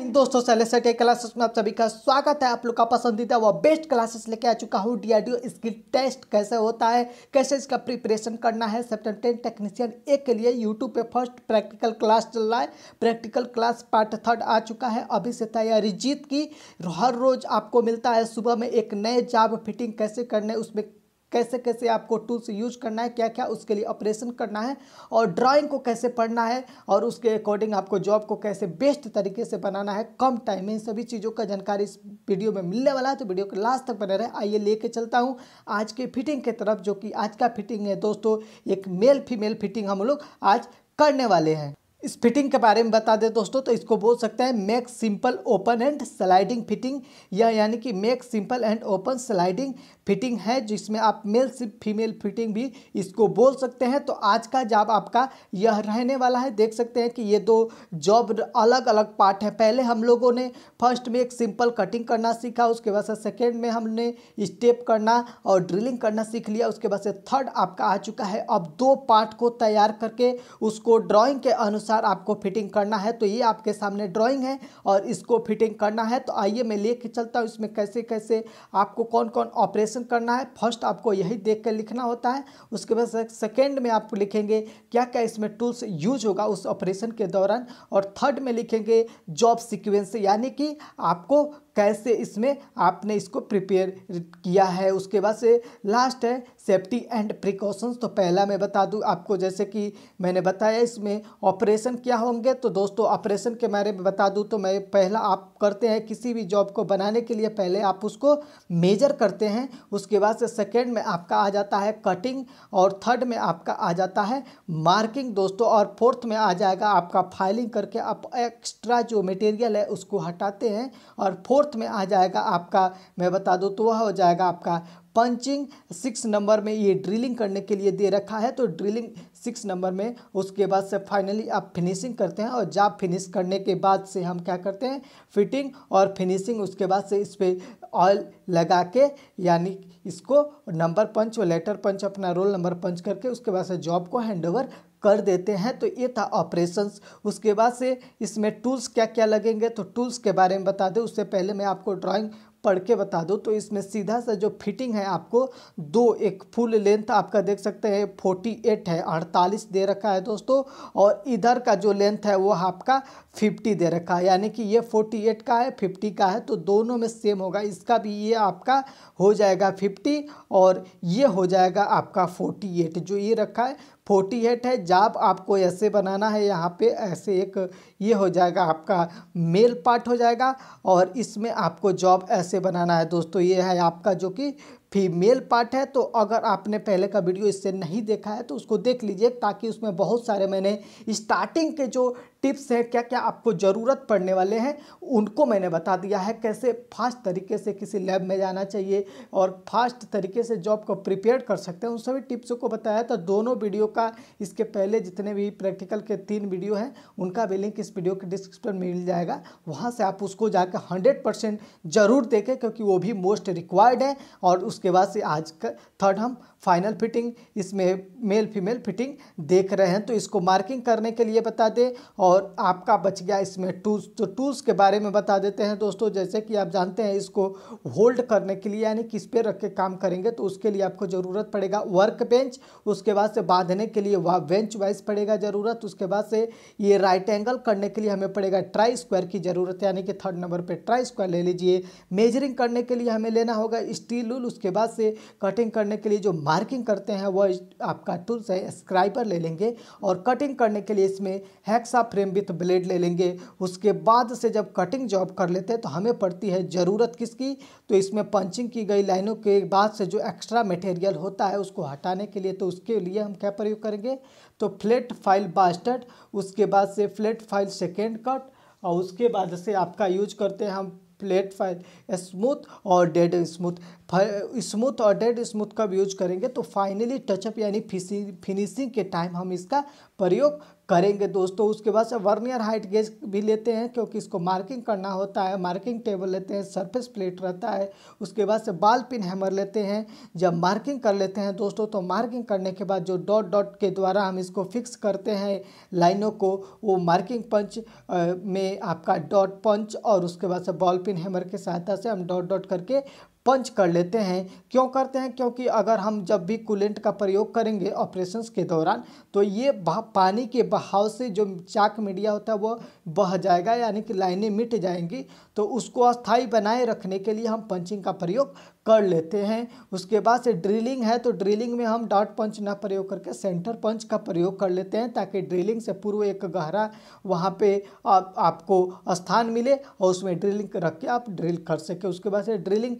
दोस्तों सेलेसेट क्लासेस में आप सभी का स्वागत है आप लोग का पसंदीदा व बेस्ट क्लासेस लेके आ चुका हूँ डीआरडीओ स्किल टेस्ट कैसे होता है कैसे इसका प्रिपरेशन करना है सेप्टेम्बर टेन टेक्नीशियन एक के लिए यूट्यूब पे फर्स्ट प्रैक्टिकल क्लास चल रहा है प्रैक्टिकल क्लास पार्ट थर्ड आ चुका है अभी से तैयारी जीत की हर रोज आपको मिलता है सुबह में एक नए जाब फिटिंग कैसे करने उसमें कैसे कैसे आपको टूल्स यूज करना है क्या क्या उसके लिए ऑपरेशन करना है और ड्राइंग को कैसे पढ़ना है और उसके अकॉर्डिंग आपको जॉब को कैसे बेस्ट तरीके से बनाना है कम टाइम में इन सभी चीज़ों का जानकारी इस वीडियो में मिलने वाला है तो वीडियो के लास्ट तक बने रहे आइए लेके चलता हूँ आज के फिटिंग के तरफ जो कि आज का फिटिंग है दोस्तों एक मेल फीमेल फिटिंग हम लोग आज करने वाले हैं इस फिटिंग के बारे में बता दें दोस्तों तो इसको बोल सकते हैं make simple open and sliding fitting या यानी कि make simple and open sliding fitting है जिसमें आप मेल से फीमेल फिटिंग भी इसको बोल सकते हैं तो आज का जॉब आपका यह रहने वाला है देख सकते हैं कि ये दो जॉब अलग अलग पार्ट है पहले हम लोगों ने फर्स्ट में एक सिंपल कटिंग करना सीखा उसके बाद सेकेंड में हमने स्टेप करना और ड्रिलिंग करना सीख लिया उसके बाद से थर्ड आपका आ चुका है अब दो पार्ट को तैयार करके उसको ड्राइंग के अनुसार आपको फिटिंग करना है तो ये आपके सामने ड्राइंग है और इसको फिटिंग करना है तो आइए मैं लेके चलता हूँ इसमें कैसे कैसे आपको कौन कौन ऑपरेशन कैलकुलेशन करना है फर्स्ट आपको यही देख कर लिखना होता है उसके बाद सेकेंड में आप लिखेंगे क्या क्या इसमें टूल्स यूज होगा उस ऑपरेशन के दौरान और थर्ड में लिखेंगे जॉब सिक्वेंस यानी कि आपको कैसे इसमें आपने इसको प्रिपेयर किया है उसके बाद से लास्ट है सेफ्टी एंड प्रिकॉशंस तो पहला मैं बता दूं आपको जैसे कि मैंने बताया इसमें ऑपरेशन क्या होंगे तो दोस्तों ऑपरेशन के बारे में बता दूं तो मैं पहला आप करते हैं किसी भी जॉब को बनाने के लिए पहले आप उसको मेजर करते हैं उसके बाद से सेकेंड में आपका आ जाता है कटिंग और थर्ड में आपका आ जाता है मार्किंग दोस्तों और फोर्थ में आ जाएगा आपका फाइलिंग करके आप एक्स्ट्रा जो मटेरियल है उसको हटाते हैं और फोर्थ फोर्थ में आ जाएगा आपका मैं बता दूँ तो वह हो जाएगा आपका पंचिंग सिक्स नंबर में ये ड्रिलिंग करने के लिए दे रखा है तो ड्रिलिंग सिक्स नंबर में उसके बाद से फाइनली आप फिनिशिंग करते हैं और जाब फिनिश करने के बाद से हम क्या करते हैं फिटिंग और फिनिशिंग उसके बाद से इस पर ऑयल लगा के यानी इसको नंबर पंच और लेटर पंच अपना रोल नंबर पंच करके उसके बाद से जॉब को हैंड ओवर कर देते हैं तो ये था ऑपरेशंस उसके बाद से इसमें टूल्स क्या क्या लगेंगे तो टूल्स के बारे में बता दें उससे पहले मैं आपको ड्राइंग पढ़ के बता दो तो इसमें सीधा सा जो फिटिंग है आपको दो एक फुल लेंथ आपका देख सकते हैं फोर्टी एट है अड़तालीस दे रखा है दोस्तों और इधर का जो लेंथ है वो आपका फिफ्टी दे रखा है यानी कि ये फोर्टी एट का है फिफ्टी का है तो दोनों में सेम होगा इसका भी ये आपका हो जाएगा फिफ्टी और ये हो जाएगा आपका फोर्टी एट जो ये रखा है फोर्टी एट है जाप आपको ऐसे बनाना है यहाँ पे ऐसे एक ये हो जाएगा आपका मेल पार्ट हो जाएगा और इसमें आपको जॉब ऐसे बनाना है दोस्तों ये है आपका जो कि फीमेल पार्ट है तो अगर आपने पहले का वीडियो इससे नहीं देखा है तो उसको देख लीजिए ताकि उसमें बहुत सारे मैंने स्टार्टिंग के जो टिप्स हैं क्या क्या आपको ज़रूरत पड़ने वाले हैं उनको मैंने बता दिया है कैसे फास्ट तरीके से किसी लैब में जाना चाहिए और फास्ट तरीके से जॉब को प्रिपेयर कर सकते हैं उन सभी टिप्स को बताया तो दोनों वीडियो का इसके पहले जितने भी प्रैक्टिकल के तीन वीडियो हैं उनका भी लिंक इस वीडियो के डिस्क्रिप्शन में मिल जाएगा वहाँ से आप उसको जाकर हंड्रेड ज़रूर देखें क्योंकि वो भी मोस्ट रिक्वायर्ड है और उस उसके बाद से आज का थर्ड हम फाइनल फिटिंग इसमें मेल फीमेल फिटिंग देख रहे हैं तो इसको मार्किंग करने के लिए बता दें और आपका बच गया इसमें टूल्स तो टूल्स के बारे में बता देते हैं दोस्तों जैसे कि आप जानते हैं इसको होल्ड करने के लिए यानी किस पे रख के काम करेंगे तो उसके लिए आपको ज़रूरत पड़ेगा वर्क बेंच उसके बाद से बांधने के लिए वह बेंच वाइज पड़ेगा ज़रूरत उसके बाद से ये राइट एंगल करने के लिए हमें पड़ेगा ट्राई स्क्वायर की ज़रूरत यानी कि थर्ड नंबर पर ट्राई स्क्वायर ले लीजिए मेजरिंग करने के लिए हमें लेना होगा स्टील उल उसके उसके बाद से कटिंग करने के लिए जो मार्किंग करते हैं वह आपका टूल्स है स्क्राइपर ले लेंगे और कटिंग करने के लिए इसमें हैक्सा फ्रेम विथ ब्लेड ले लेंगे उसके बाद से जब कटिंग जॉब कर लेते हैं तो हमें पड़ती है ज़रूरत किसकी तो इसमें पंचिंग की गई लाइनों के बाद से जो एक्स्ट्रा मटेरियल होता है उसको हटाने के लिए तो उसके लिए हम क्या प्रयोग करेंगे तो फ्लेट फाइल बास्टर्ड उसके बाद से फ्लेट फाइल सेकेंड कट और उसके बाद से आपका यूज करते हैं हम फ्लैट फाइल स्मूथ और डेड स्मूथ स्मूथ और डेड स्मूथ का यूज करेंगे तो फाइनली टचअप यानी फिनिशिंग के टाइम हम इसका प्रयोग करेंगे दोस्तों तो उसके बाद से वर्नियर हाइट गेज भी लेते हैं क्योंकि इसको मार्किंग करना होता है मार्किंग टेबल लेते हैं सरफेस प्लेट रहता है उसके बाद से बाल पिन हैमर लेते हैं जब मार्किंग कर लेते हैं दोस्तों तो मार्किंग करने के बाद जो डॉट डॉट के द्वारा हम इसको फिक्स करते हैं लाइनों को वो मार्किंग पंच में आपका डॉट पंच और उसके बाद से बॉल पिन हैमर की सहायता से हम डॉट डॉट करके पंच कर लेते हैं क्यों करते हैं क्योंकि अगर हम जब भी कूलेंट का प्रयोग करेंगे ऑपरेशंस के दौरान तो ये पानी के बहाव से जो चाक मीडिया होता है वो बह जाएगा यानी कि लाइनें मिट जाएंगी तो उसको अस्थाई बनाए रखने के लिए हम पंचिंग का प्रयोग कर लेते हैं उसके बाद से ड्रिलिंग है तो ड्रिलिंग में हम डॉट पंच ना प्रयोग करके सेंटर पंच का प्रयोग कर लेते हैं ताकि ड्रिलिंग से पूर्व एक गहरा वहाँ पे आप, आपको स्थान मिले और उसमें ड्रिलिंग रख के आप ड्रिल कर सके उसके बाद से drilling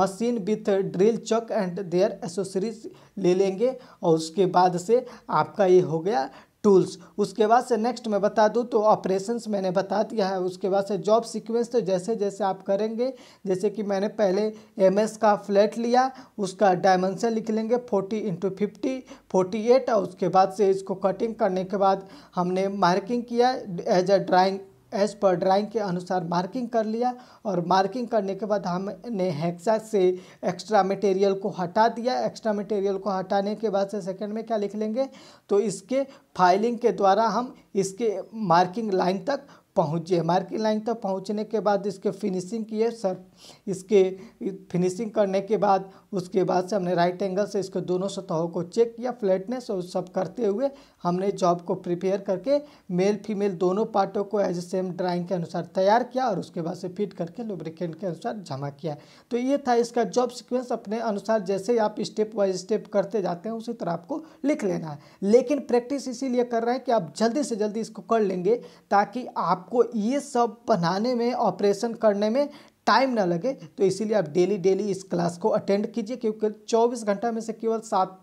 machine with drill chuck and their accessories ले लेंगे और उसके बाद से आपका ये हो गया टूल्स उसके बाद से नेक्स्ट मैं बता दूँ तो ऑपरेशंस मैंने बता दिया है उसके बाद से जॉब सीक्वेंस तो जैसे जैसे आप करेंगे जैसे कि मैंने पहले एम का फ्लैट लिया उसका डायमेंशन लिख लेंगे forty into fifty forty eight और उसके बाद से इसको कटिंग करने के बाद हमने मार्किंग किया as a drawing as per drawing के अनुसार मार्किंग कर लिया और मार्किंग करने के बाद हमने हेक्सा से एक्स्ट्रा मटेरियल को हटा दिया एक्स्ट्रा मटेरियल को हटाने के बाद से सेकंड में क्या लिख लेंगे तो इसके फाइलिंग के द्वारा हम इसके मार्किंग लाइन तक पहुँचे मार्किंग लाइन तक पहुँचने के बाद इसके फिनिशिंग किए सर इसके फिनिशिंग करने के बाद उसके बाद से हमने राइट एंगल से इसके दोनों सतहों को चेक किया फ्लैटनेस और सब करते हुए हमने जॉब को प्रिपेयर करके मेल फीमेल दोनों पार्टों को एज सेम ड्राइंग के अनुसार तैयार किया और उसके बाद से फिट करके लुब्रिकेंट के अनुसार जमा किया तो ये था इसका जॉब सिक्वेंस अपने अनुसार जैसे आप स्टेप बाई स्टेप करते जाते हैं उसी तरह आपको लिख लेना है लेकिन प्रैक्टिस इसीलिए कर रहे हैं कि आप जल्दी से जल्दी इसको कर लेंगे ताकि आपको ये सब बनाने में ऑपरेशन करने में टाइम ना लगे तो इसीलिए आप डेली डेली इस क्लास को अटेंड कीजिए क्योंकि 24 घंटा में से केवल सात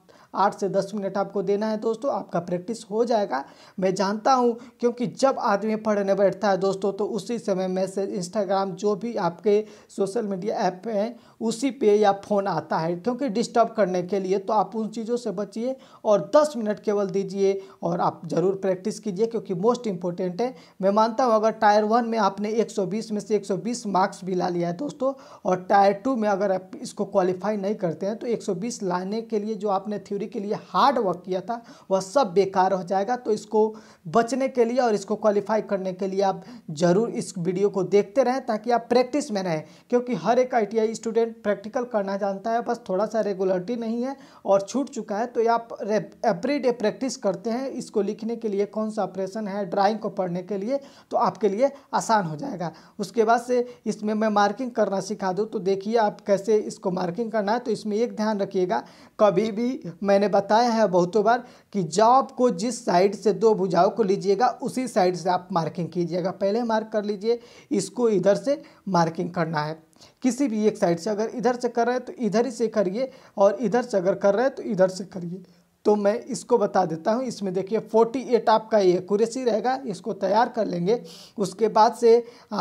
आठ से दस मिनट आपको देना है दोस्तों आपका प्रैक्टिस हो जाएगा मैं जानता हूँ क्योंकि जब आदमी पढ़ने बैठता है दोस्तों तो उसी समय मैसेज इंस्टाग्राम जो भी आपके सोशल मीडिया ऐप हैं उसी पे या फ़ोन आता है क्योंकि डिस्टर्ब करने के लिए तो आप उन चीज़ों से बचिए और दस मिनट केवल दीजिए और आप ज़रूर प्रैक्टिस कीजिए क्योंकि मोस्ट इंपॉर्टेंट है मैं मानता हूँ अगर टायर वन में आपने एक में से एक मार्क्स भी ला लिया है दोस्तों और टायर टू में अगर आप इसको क्वालिफाई नहीं करते हैं तो एक लाने के लिए जो आपने थ्योरी नौकरी के लिए हार्ड वर्क किया था वह सब बेकार हो जाएगा तो इसको बचने के लिए और इसको क्वालिफाई करने के लिए आप ज़रूर इस वीडियो को देखते रहें ताकि आप प्रैक्टिस में रहें क्योंकि हर एक आई स्टूडेंट प्रैक्टिकल करना जानता है बस थोड़ा सा रेगुलरिटी नहीं है और छूट चुका है तो आप एवरी डे प्रैक्टिस करते हैं इसको लिखने के लिए कौन सा ऑपरेशन है ड्राइंग को पढ़ने के लिए तो आपके लिए आसान हो जाएगा उसके बाद से इसमें मैं मार्किंग करना सिखा दूँ तो देखिए आप कैसे इसको मार्किंग करना है तो इसमें एक ध्यान रखिएगा कभी भी मैंने बताया है बहुतों बार कि जॉब को जिस साइड से दो भुजाओं को लीजिएगा उसी साइड से आप मार्किंग कीजिएगा पहले मार्क कर लीजिए इसको इधर से मार्किंग करना है किसी भी एक साइड से अगर इधर से कर रहे हैं तो इधर ही से करिए और इधर से अगर कर रहे हैं तो इधर से करिए तो मैं इसको बता देता हूँ इसमें देखिए 48 आपका ये कुरेसी रहेगा इसको तैयार कर लेंगे उसके बाद से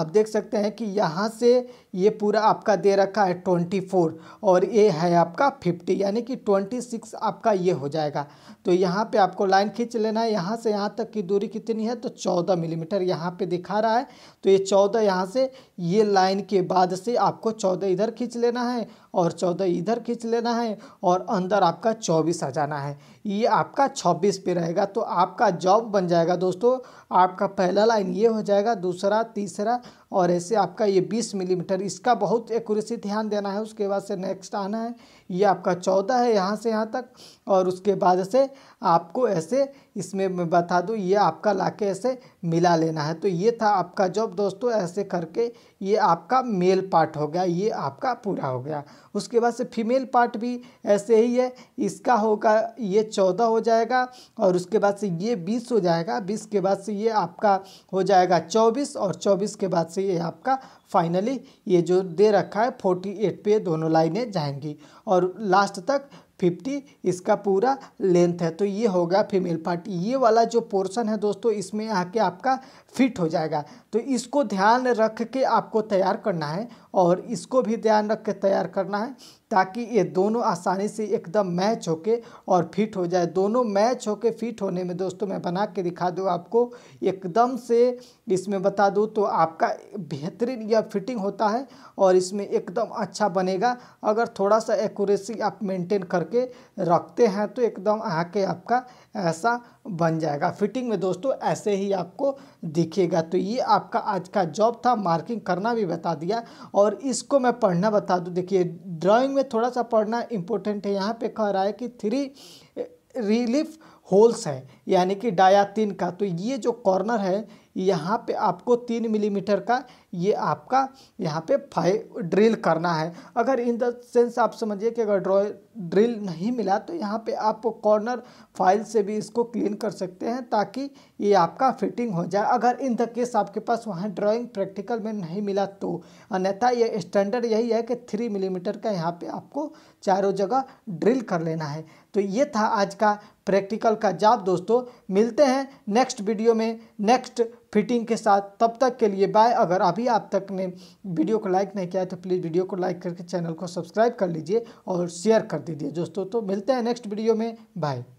आप देख सकते हैं कि यहाँ से ये पूरा आपका दे रखा है 24 और ये है आपका 50 यानी कि 26 आपका ये हो जाएगा तो यहाँ पे आपको लाइन खींच लेना है यहाँ से यहाँ तक की दूरी कितनी है तो 14 मिलीमीटर mm यहाँ पे दिखा रहा है तो ये 14 यहाँ से ये लाइन के बाद से आपको चौदह इधर खींच लेना है और चौदह इधर खींच लेना है और अंदर आपका चौबीस आ जाना है ये आपका छब्बीस पे रहेगा तो आपका जॉब बन जाएगा दोस्तों आपका पहला लाइन ये हो जाएगा दूसरा तीसरा और ऐसे आपका ये बीस मिलीमीटर इसका बहुत एक्यूरेसी ध्यान देना है उसके बाद से नेक्स्ट आना है ये आपका चौदह है यहाँ से यहाँ तक और उसके बाद से आपको ऐसे इसमें मैं बता दूँ ये आपका लाके ऐसे मिला लेना है तो ये था आपका जॉब दोस्तों ऐसे करके ये आपका मेल पार्ट हो गया ये आपका पूरा हो गया उसके बाद से फीमेल पार्ट भी ऐसे ही है इसका होगा ये चौदह हो जाएगा और उसके बाद से ये बीस हो जाएगा बीस के बाद से ये आपका हो जाएगा चौबीस और चौबीस के बाद से ये आपका फाइनली ये जो दे रखा है फोर्टी एट पे दोनों लाइनें जाएंगी और लास्ट तक फिफ्टी इसका पूरा लेंथ है तो ये होगा फीमेल पार्ट ये वाला जो पोर्शन है दोस्तों इसमें आके आपका फिट हो जाएगा तो इसको ध्यान रख के आपको तैयार करना है और इसको भी ध्यान रख के तैयार करना है ताकि ये दोनों आसानी से एकदम मैच होके और फिट हो जाए दोनों मैच होके फिट होने में दोस्तों मैं बना के दिखा दूँ आपको एकदम से इसमें बता दूँ तो आपका बेहतरीन यह फिटिंग होता है और इसमें एकदम अच्छा बनेगा अगर थोड़ा सा एक्यूरेसी आप मेंटेन करके रखते हैं तो एकदम आके आपका ऐसा बन जाएगा फिटिंग में दोस्तों ऐसे ही आपको दिखेगा तो ये आप आपका आज का जॉब था मार्किंग करना भी बता दिया और इसको मैं पढ़ना बता दूँ देखिए ड्राइंग में थोड़ा सा पढ़ना इंपॉर्टेंट है यहाँ पे कह रहा है कि थ्री रिलीफ होल्स है यानी कि डाया तीन का तो ये जो कॉर्नर है यहाँ पे आपको तीन मिलीमीटर का ये आपका यहाँ पे फाइव ड्रिल करना है अगर इन द सेंस आप समझिए कि अगर ड्रॉ ड्रिल नहीं मिला तो यहाँ पे आप कॉर्नर फाइल से भी इसको क्लीन कर सकते हैं ताकि ये आपका फिटिंग हो जाए अगर इन द केस आपके पास वहाँ ड्राइंग प्रैक्टिकल में नहीं मिला तो अन्यथा ये स्टैंडर्ड यही है कि थ्री मिलीमीटर का यहाँ पे आपको चारों जगह ड्रिल कर लेना है तो ये था आज का प्रैक्टिकल का जाप दोस्तों मिलते हैं नेक्स्ट वीडियो में नेक्स्ट फिटिंग के साथ तब तक के लिए बाय अगर अभी आप तक ने वीडियो को लाइक नहीं किया है तो प्लीज़ वीडियो को लाइक करके चैनल को सब्सक्राइब कर लीजिए और शेयर कर दीजिए दोस्तों तो मिलते हैं नेक्स्ट वीडियो में बाय